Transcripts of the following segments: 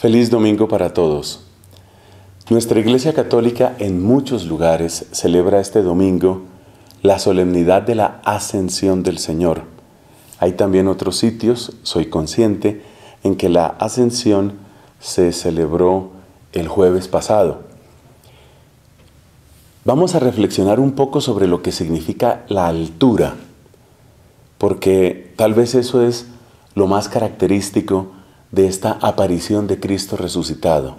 Feliz domingo para todos. Nuestra Iglesia Católica en muchos lugares celebra este domingo la solemnidad de la ascensión del Señor. Hay también otros sitios, soy consciente, en que la ascensión se celebró el jueves pasado. Vamos a reflexionar un poco sobre lo que significa la altura, porque tal vez eso es lo más característico de esta aparición de Cristo resucitado.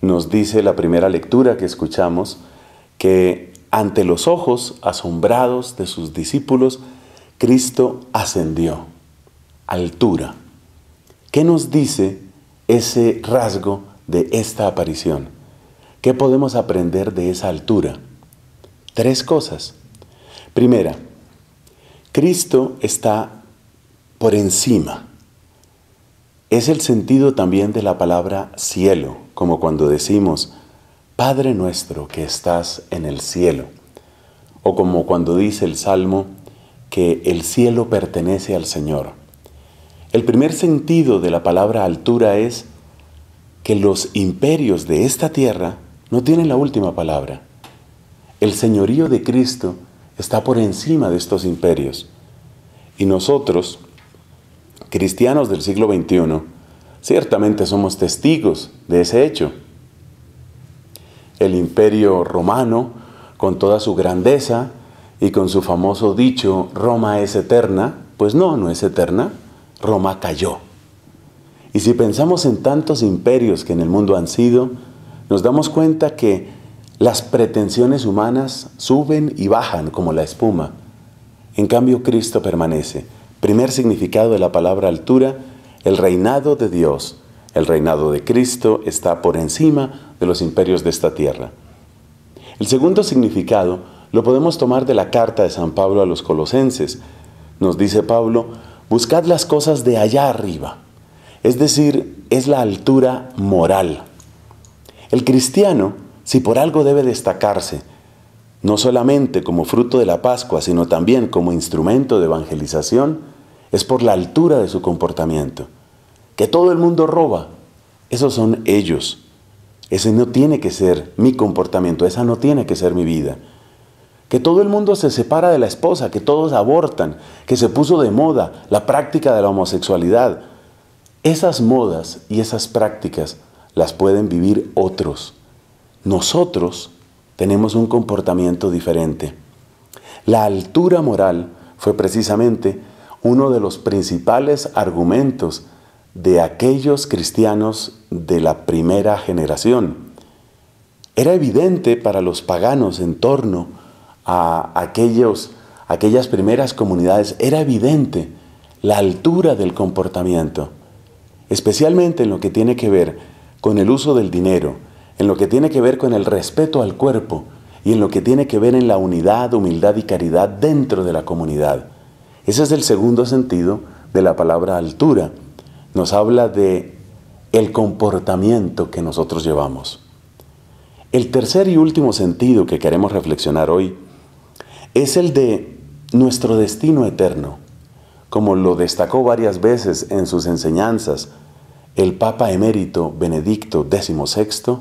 Nos dice la primera lectura que escuchamos que ante los ojos asombrados de sus discípulos, Cristo ascendió. Altura. ¿Qué nos dice ese rasgo de esta aparición? ¿Qué podemos aprender de esa altura? Tres cosas. Primera, Cristo está por encima es el sentido también de la palabra cielo, como cuando decimos, Padre nuestro que estás en el cielo, o como cuando dice el Salmo, que el cielo pertenece al Señor. El primer sentido de la palabra altura es que los imperios de esta tierra no tienen la última palabra. El señorío de Cristo está por encima de estos imperios. Y nosotros, cristianos del siglo XXI, ciertamente somos testigos de ese hecho. El imperio romano, con toda su grandeza y con su famoso dicho, Roma es eterna, pues no, no es eterna, Roma cayó. Y si pensamos en tantos imperios que en el mundo han sido, nos damos cuenta que las pretensiones humanas suben y bajan como la espuma. En cambio, Cristo permanece Primer significado de la palabra altura, el reinado de Dios, el reinado de Cristo está por encima de los imperios de esta tierra. El segundo significado lo podemos tomar de la carta de San Pablo a los colosenses. Nos dice Pablo, buscad las cosas de allá arriba, es decir, es la altura moral. El cristiano, si por algo debe destacarse, no solamente como fruto de la Pascua, sino también como instrumento de evangelización, es por la altura de su comportamiento. Que todo el mundo roba, esos son ellos. Ese no tiene que ser mi comportamiento, esa no tiene que ser mi vida. Que todo el mundo se separa de la esposa, que todos abortan, que se puso de moda la práctica de la homosexualidad. Esas modas y esas prácticas las pueden vivir otros. Nosotros tenemos un comportamiento diferente. La altura moral fue precisamente uno de los principales argumentos de aquellos cristianos de la primera generación. Era evidente para los paganos en torno a aquellas primeras comunidades, era evidente la altura del comportamiento, especialmente en lo que tiene que ver con el uso del dinero, en lo que tiene que ver con el respeto al cuerpo y en lo que tiene que ver en la unidad, humildad y caridad dentro de la comunidad. Ese es el segundo sentido de la palabra altura. Nos habla de el comportamiento que nosotros llevamos. El tercer y último sentido que queremos reflexionar hoy es el de nuestro destino eterno. Como lo destacó varias veces en sus enseñanzas el Papa emérito Benedicto XVI,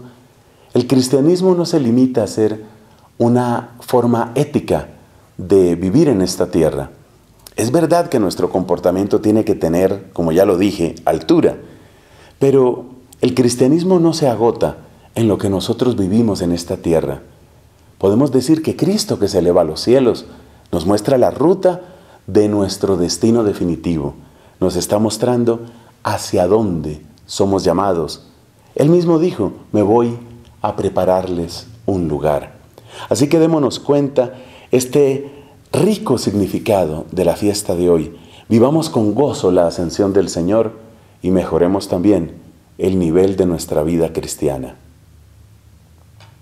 el cristianismo no se limita a ser una forma ética de vivir en esta tierra es verdad que nuestro comportamiento tiene que tener, como ya lo dije, altura, pero el cristianismo no se agota en lo que nosotros vivimos en esta tierra. Podemos decir que Cristo que se eleva a los cielos nos muestra la ruta de nuestro destino definitivo. Nos está mostrando hacia dónde somos llamados. Él mismo dijo, me voy a prepararles un lugar. Así que démonos cuenta este rico significado de la fiesta de hoy. Vivamos con gozo la ascensión del Señor y mejoremos también el nivel de nuestra vida cristiana.